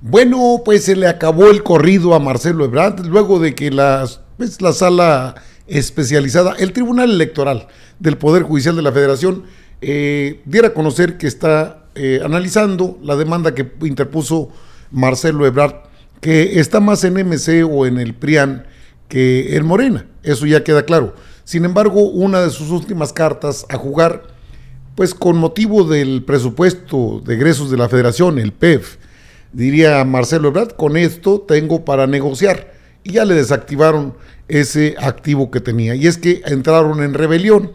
Bueno, pues se le acabó el corrido a Marcelo Ebrard luego de que la pues, sala especializada, el Tribunal Electoral del Poder Judicial de la Federación, eh, diera a conocer que está eh, analizando la demanda que interpuso Marcelo Ebrard, que está más en MC o en el PRIAN que en Morena, eso ya queda claro. Sin embargo, una de sus últimas cartas a jugar, pues con motivo del presupuesto de egresos de la Federación, el PEF, diría Marcelo Ebrard, con esto tengo para negociar. Y ya le desactivaron ese activo que tenía. Y es que entraron en rebelión.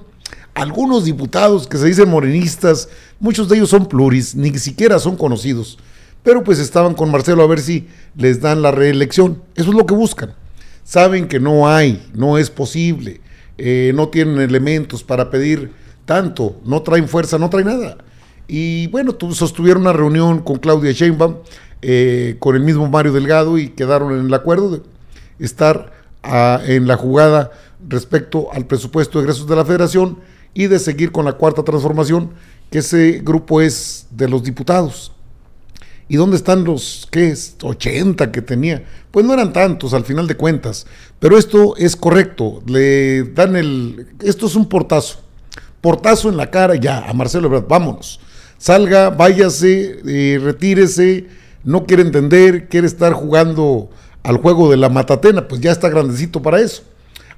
Algunos diputados que se dicen morenistas, muchos de ellos son pluris, ni siquiera son conocidos. Pero pues estaban con Marcelo a ver si les dan la reelección. Eso es lo que buscan. Saben que no hay, no es posible, eh, no tienen elementos para pedir tanto, no traen fuerza, no traen nada. Y bueno, sostuvieron una reunión con Claudia Sheinbaum, eh, con el mismo Mario Delgado y quedaron en el acuerdo de estar ah, en la jugada respecto al presupuesto de egresos de la federación y de seguir con la cuarta transformación, que ese grupo es de los diputados. ¿Y dónde están los, qué es, 80 que tenía? Pues no eran tantos al final de cuentas, pero esto es correcto, le dan el, esto es un portazo, portazo en la cara ya a Marcelo Ebrard, vámonos salga, váyase, retírese, no quiere entender, quiere estar jugando al juego de la matatena, pues ya está grandecito para eso.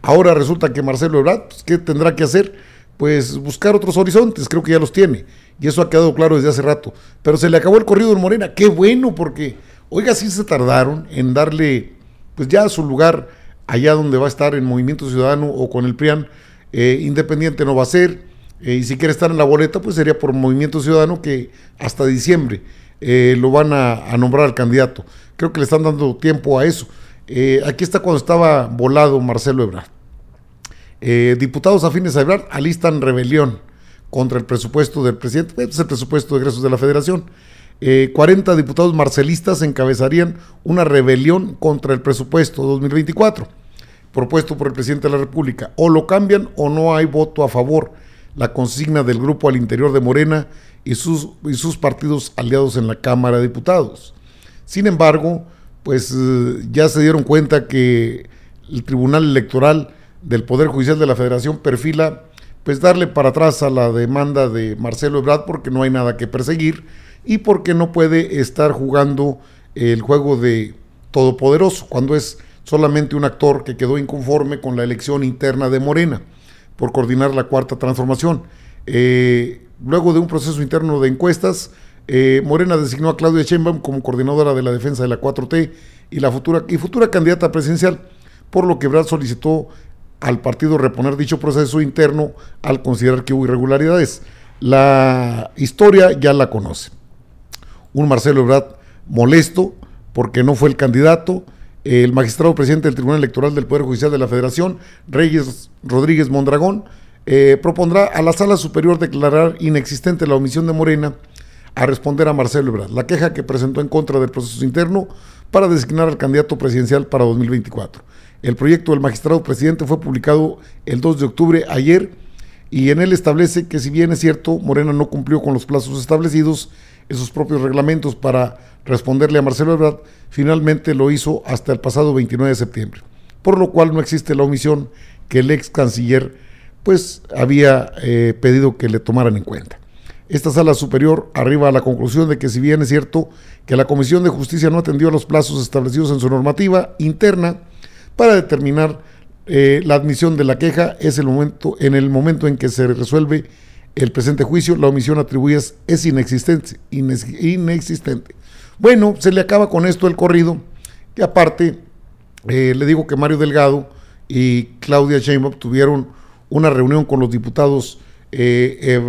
Ahora resulta que Marcelo Ebrard, pues, ¿qué tendrá que hacer? Pues buscar otros horizontes, creo que ya los tiene. Y eso ha quedado claro desde hace rato. Pero se le acabó el corrido en Morena, qué bueno, porque, oiga, si se tardaron en darle, pues ya su lugar, allá donde va a estar en Movimiento Ciudadano o con el PRIAN, eh, independiente no va a ser eh, y si quiere estar en la boleta, pues sería por Movimiento Ciudadano que hasta diciembre eh, lo van a, nombrar al candidato. Creo que le están dando tiempo a eso. Eh, aquí está cuando estaba volado Marcelo Ebrard. diputados afines a Ebrard alistan rebelión contra el presupuesto del presidente. es el presupuesto de egresos de la federación. 40 diputados marcelistas encabezarían una rebelión contra el presupuesto 2024 propuesto por el presidente de la República. O lo cambian o no hay voto a favor la consigna del grupo al interior de Morena y sus, sus partidos aliados en la Cámara de Diputados. Sin embargo, pues eh, ya se dieron cuenta que el Tribunal Electoral del Poder Judicial de la Federación perfila pues darle para atrás a la demanda de Marcelo Ebrard porque no hay nada que perseguir y porque no puede estar jugando el juego de todopoderoso cuando es solamente un actor que quedó inconforme con la elección interna de Morena por coordinar la cuarta transformación. Eh, luego de un proceso interno de encuestas, eh, Morena designó a Claudia Sheinbaum como coordinadora de la defensa de la 4T y, la futura, y futura candidata presidencial, por lo que Brad solicitó al partido reponer dicho proceso interno al considerar que hubo irregularidades. La historia ya la conoce. Un Marcelo Ebrard molesto porque no fue el candidato, el magistrado presidente del Tribunal Electoral del Poder Judicial de la Federación, Reyes Rodríguez Mondragón, eh, propondrá a la Sala Superior declarar inexistente la omisión de Morena a responder a Marcelo Ebrard, la queja que presentó en contra del proceso interno para designar al candidato presidencial para 2024. El proyecto del magistrado presidente fue publicado el 2 de octubre ayer y en él establece que si bien es cierto, Morena no cumplió con los plazos establecidos, esos propios reglamentos para responderle a Marcelo Ebrard, finalmente lo hizo hasta el pasado 29 de septiembre, por lo cual no existe la omisión que el ex canciller pues había eh, pedido que le tomaran en cuenta. Esta sala superior arriba a la conclusión de que si bien es cierto que la Comisión de Justicia no atendió a los plazos establecidos en su normativa interna para determinar eh, la admisión de la queja es el momento en el momento en que se resuelve el presente juicio, la omisión atribuida es inexistente, inexistente. Bueno, se le acaba con esto el corrido, que aparte eh, le digo que Mario Delgado y Claudia Sheinbaum tuvieron una reunión con los diputados eh,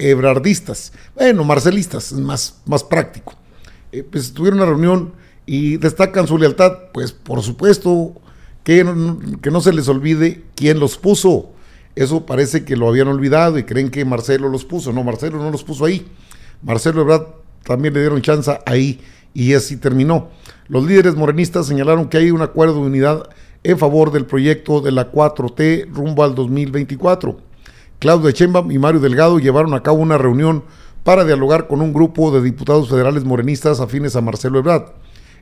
ebrardistas, bueno, marcelistas, más, más práctico. Eh, pues tuvieron una reunión y destacan su lealtad, pues por supuesto que, que no se les olvide quién los puso eso parece que lo habían olvidado y creen que Marcelo los puso. No, Marcelo no los puso ahí. Marcelo Ebrard también le dieron chance ahí y así terminó. Los líderes morenistas señalaron que hay un acuerdo de unidad en favor del proyecto de la 4T rumbo al 2024. Claudio Echembam y Mario Delgado llevaron a cabo una reunión para dialogar con un grupo de diputados federales morenistas afines a Marcelo Ebrard.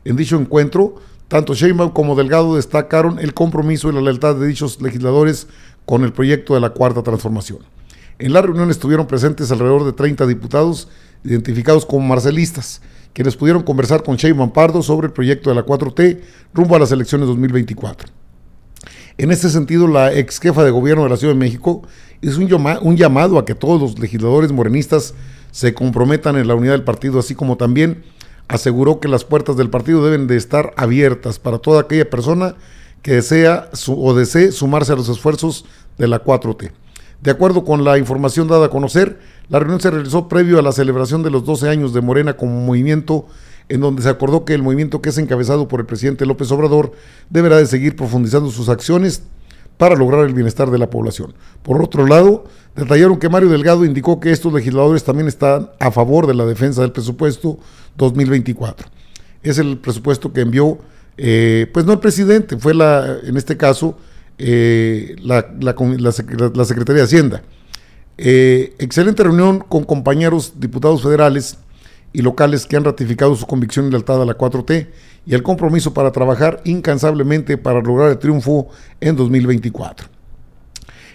En dicho encuentro, tanto Sheinbaum como Delgado destacaron el compromiso y la lealtad de dichos legisladores con el proyecto de la Cuarta Transformación. En la reunión estuvieron presentes alrededor de 30 diputados identificados como marcelistas, quienes pudieron conversar con Sheyman Pardo sobre el proyecto de la 4T rumbo a las elecciones 2024. En este sentido, la ex jefa de gobierno de la Ciudad de México hizo un, un llamado a que todos los legisladores morenistas se comprometan en la unidad del partido, así como también aseguró que las puertas del partido deben de estar abiertas para toda aquella persona que desea su, o desee sumarse a los esfuerzos de la 4T. De acuerdo con la información dada a conocer, la reunión se realizó previo a la celebración de los 12 años de Morena como movimiento, en donde se acordó que el movimiento que es encabezado por el presidente López Obrador deberá de seguir profundizando sus acciones para lograr el bienestar de la población. Por otro lado, detallaron que Mario Delgado indicó que estos legisladores también están a favor de la defensa del presupuesto 2024. Es el presupuesto que envió eh, pues no el presidente, fue la, en este caso eh, la, la, Secretaría de Hacienda. Eh, excelente reunión con compañeros diputados federales y locales que han ratificado su convicción y lealtad a la 4T y el compromiso para trabajar incansablemente para lograr el triunfo en 2024.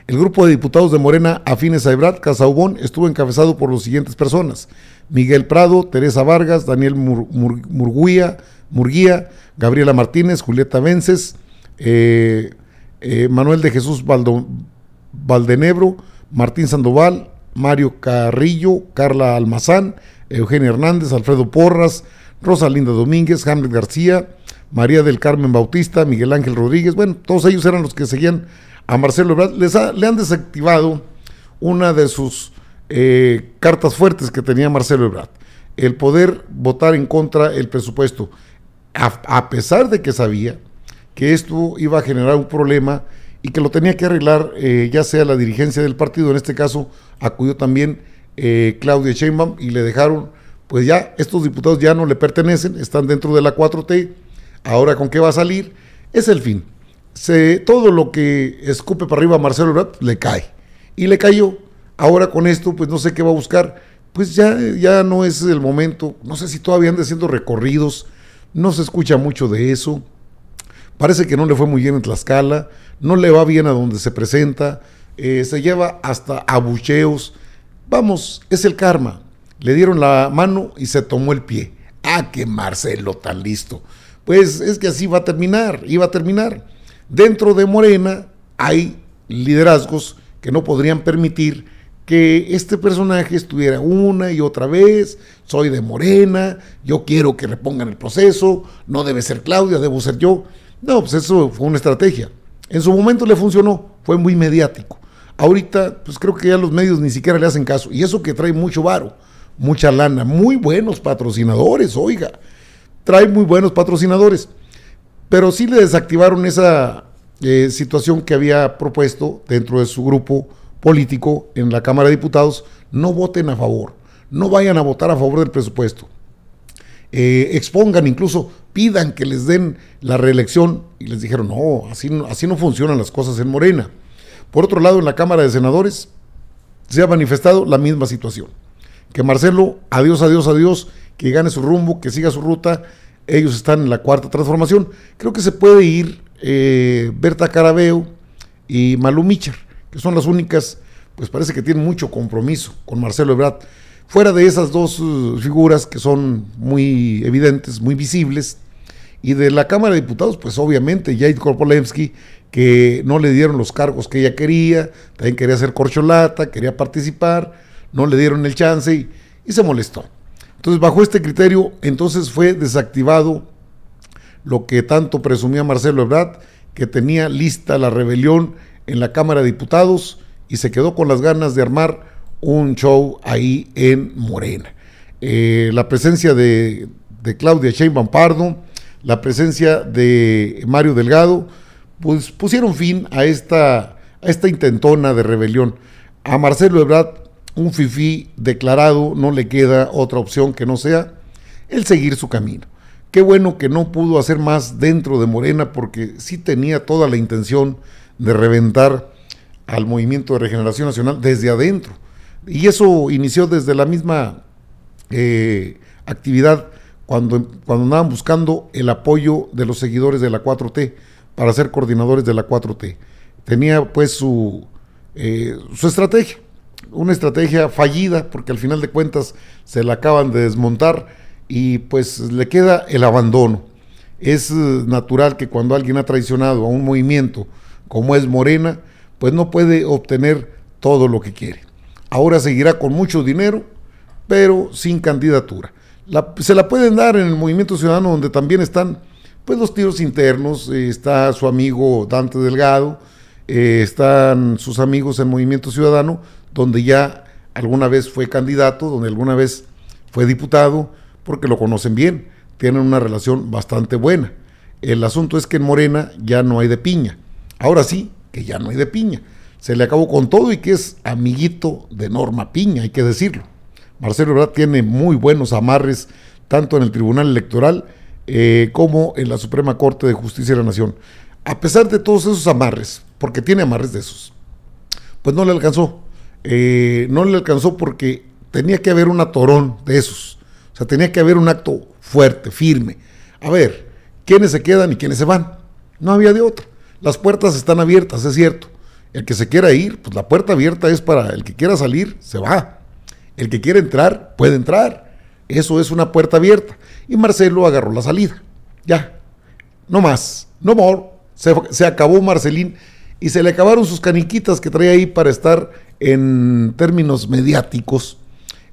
El grupo de diputados de Morena afines a Ebrard Casaubón estuvo encabezado por las siguientes personas: Miguel Prado, Teresa Vargas, Daniel Murguía, Murguía Gabriela Martínez, Julieta Vences, eh, eh, Manuel de Jesús Valdenebro, Martín Sandoval, Mario Carrillo, Carla Almazán, Eugenio Hernández, Alfredo Porras, Linda Domínguez, Hamlet García, María del Carmen Bautista, Miguel Ángel Rodríguez, bueno, todos ellos eran los que seguían a Marcelo Ebrard. Les le han desactivado una de sus eh, cartas fuertes que tenía Marcelo Ebrard, el poder votar en contra el presupuesto a, pesar de que sabía que esto iba a generar un problema y que lo tenía que arreglar eh, ya sea la dirigencia del partido, en este caso acudió también eh, Claudia Sheinbaum y le dejaron, pues ya estos diputados ya no le pertenecen, están dentro de la 4T, ahora con qué va a salir, es el fin. Se, todo lo que escupe para arriba a Marcelo Ebrard le cae y le cayó. Ahora con esto, pues no sé qué va a buscar, pues ya, ya no es el momento, no sé si todavía anda haciendo recorridos no se escucha mucho de eso. Parece que no le fue muy bien en Tlaxcala, no le va bien a donde se presenta, eh, se lleva hasta abucheos. Vamos, es el karma. Le dieron la mano y se tomó el pie. Ah, qué Marcelo tan listo. Pues es que así va a terminar, iba a terminar. Dentro de Morena hay liderazgos que no podrían permitir que este personaje estuviera una y otra vez, soy de Morena, yo quiero que repongan el proceso, no debe ser Claudia, debo ser yo. No, pues eso fue una estrategia. En su momento le funcionó, fue muy mediático. Ahorita, pues creo que ya los medios ni siquiera le hacen caso. Y eso que trae mucho varo, mucha lana, muy buenos patrocinadores, oiga, trae muy buenos patrocinadores. Pero sí le desactivaron esa eh, situación que había propuesto dentro de su grupo político en la Cámara de Diputados, no voten a favor, no vayan a votar a favor del presupuesto. Eh, expongan, incluso pidan que les den la reelección y les dijeron, no, así, así no funcionan las cosas en Morena. Por otro lado, en la Cámara de Senadores se ha manifestado la misma situación. Que Marcelo, adiós, adiós, adiós, que gane su rumbo, que siga su ruta. Ellos están en la cuarta transformación. Creo que se puede ir eh, Berta Carabeo y Malú Michar son las únicas, pues parece que tienen mucho compromiso con Marcelo Ebrard. Fuera de esas dos eh, figuras que son muy evidentes, muy visibles, y de la Cámara de Diputados, pues obviamente Jade Korpolemsky, que no le dieron los cargos que ella quería, también quería ser corcholata, quería participar, no le dieron el chance y, se molestó. Entonces, bajo este criterio, entonces fue desactivado lo que tanto presumía Marcelo Ebrard, que tenía lista la rebelión en la Cámara de Diputados y se quedó con las ganas de armar un show ahí en Morena. Eh, la presencia de, Claudia Sheinbaum Pardo, la presencia de Mario Delgado, pues pusieron fin a esta, a esta intentona de rebelión. A Marcelo Ebrard, un fifí declarado, no le queda otra opción que no sea el seguir su camino. Qué bueno que no pudo hacer más dentro de Morena porque sí tenía toda la intención de reventar al movimiento de regeneración nacional desde adentro. Y eso inició desde la misma eh, actividad cuando, cuando andaban buscando el apoyo de los seguidores de la 4T para ser coordinadores de la 4T. Tenía pues su, eh, su estrategia, una estrategia fallida porque al final de cuentas se la acaban de desmontar y pues le queda el abandono. Es eh, natural que cuando alguien ha traicionado a un movimiento, como es Morena, pues no puede obtener todo lo que quiere. Ahora seguirá con mucho dinero, pero sin candidatura. se la pueden dar en el Movimiento Ciudadano, donde también están pues, los tiros internos, eh, está su amigo Dante Delgado, eh, están sus amigos en Movimiento Ciudadano, donde ya alguna vez fue candidato, donde alguna vez fue diputado, porque lo conocen bien, tienen una relación bastante buena. El asunto es que en Morena ya no hay de piña. Ahora sí, que ya no hay de piña. Se le acabó con todo y que es amiguito de Norma Piña, hay que decirlo. Marcelo Ebrard tiene muy buenos amarres tanto en el Tribunal Electoral eh, como en la Suprema Corte de Justicia de la Nación. A pesar de todos esos amarres, porque tiene amarres de esos, pues no le alcanzó. Eh, no le alcanzó porque tenía que haber un atorón de esos. O sea, tenía que haber un acto fuerte, firme. A ver, ¿quiénes se quedan y quiénes se van? No había de otro las puertas están abiertas, es cierto. El que se quiera ir, pues la puerta abierta es para el que quiera salir, se va. El que quiere entrar, puede entrar. Eso es una puerta abierta. Y Marcelo agarró la salida. Ya. No más. No more. Se, acabó Marcelín y se le acabaron sus caniquitas que traía ahí para estar en términos mediáticos,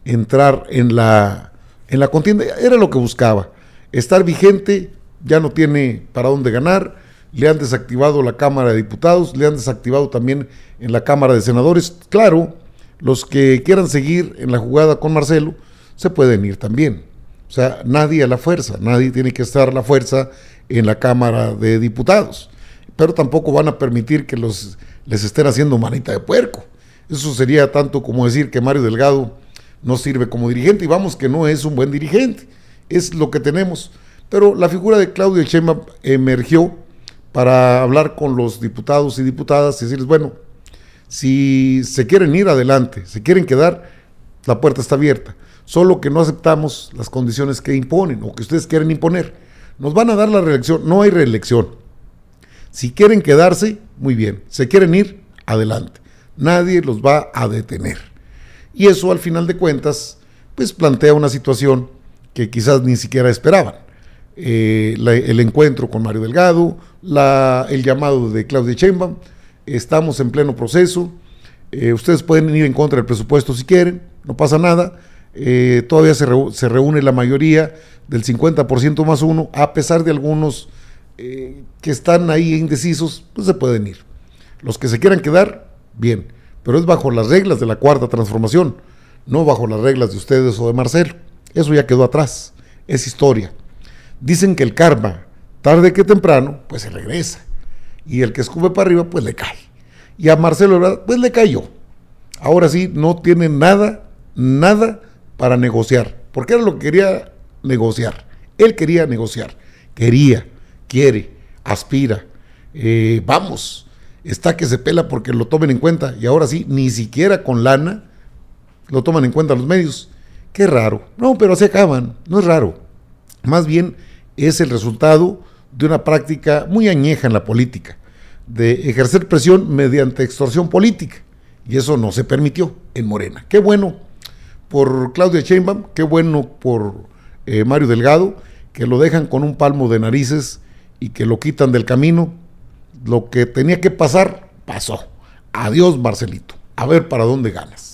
entrar en la, en la contienda. Era lo que buscaba. Estar vigente, ya no tiene para dónde ganar le han desactivado la Cámara de Diputados, le han desactivado también en la Cámara de Senadores. Claro, los que quieran seguir en la jugada con Marcelo se pueden ir también. O sea, nadie a la fuerza, nadie tiene que estar a la fuerza en la Cámara de Diputados. Pero tampoco van a permitir que los, les estén haciendo manita de puerco. Eso sería tanto como decir que Mario Delgado no sirve como dirigente y vamos que no es un buen dirigente. Es lo que tenemos. Pero la figura de Claudio Chema emergió para hablar con los diputados y diputadas y decirles, bueno, si se quieren ir adelante, se quieren quedar, la puerta está abierta. Solo que no aceptamos las condiciones que imponen o que ustedes quieren imponer. Nos van a dar la reelección, no hay reelección. Si quieren quedarse, muy bien. Se quieren ir, adelante. Nadie los va a detener. Y eso al final de cuentas, pues plantea una situación que quizás ni siquiera esperaban. Eh, el encuentro con Mario Delgado, el llamado de Claudia Sheinbaum. Estamos en pleno proceso. Eh, ustedes pueden ir en contra del presupuesto si quieren, no pasa nada. Eh, todavía se, reúne la mayoría del 50% más uno, a pesar de algunos que están ahí indecisos, pues se pueden ir. Los que se quieran quedar, bien, pero es bajo las reglas de la cuarta transformación, no bajo las reglas de ustedes o de Marcel. Eso ya quedó atrás, es historia. Dicen que el karma, tarde que temprano, pues se regresa. Y el que escupe para arriba, pues le cae. Y a Marcelo pues le cayó. Ahora sí, no tiene nada, nada para negociar. Porque era lo que quería negociar. Él quería negociar. Quería, quiere, aspira. Eh, vamos, está que se pela porque lo tomen en cuenta. Y ahora sí, ni siquiera con lana lo toman en cuenta los medios. Qué raro. No, pero así acaban. No es raro. Más bien es el resultado de una práctica muy añeja en la política, de ejercer presión mediante extorsión política. Y eso no se permitió en Morena. Qué bueno por Claudia Sheinbaum, qué bueno por eh, Mario Delgado, que lo dejan con un palmo de narices y que lo quitan del camino. Lo que tenía que pasar, pasó. Adiós, Marcelito. A ver para dónde ganas.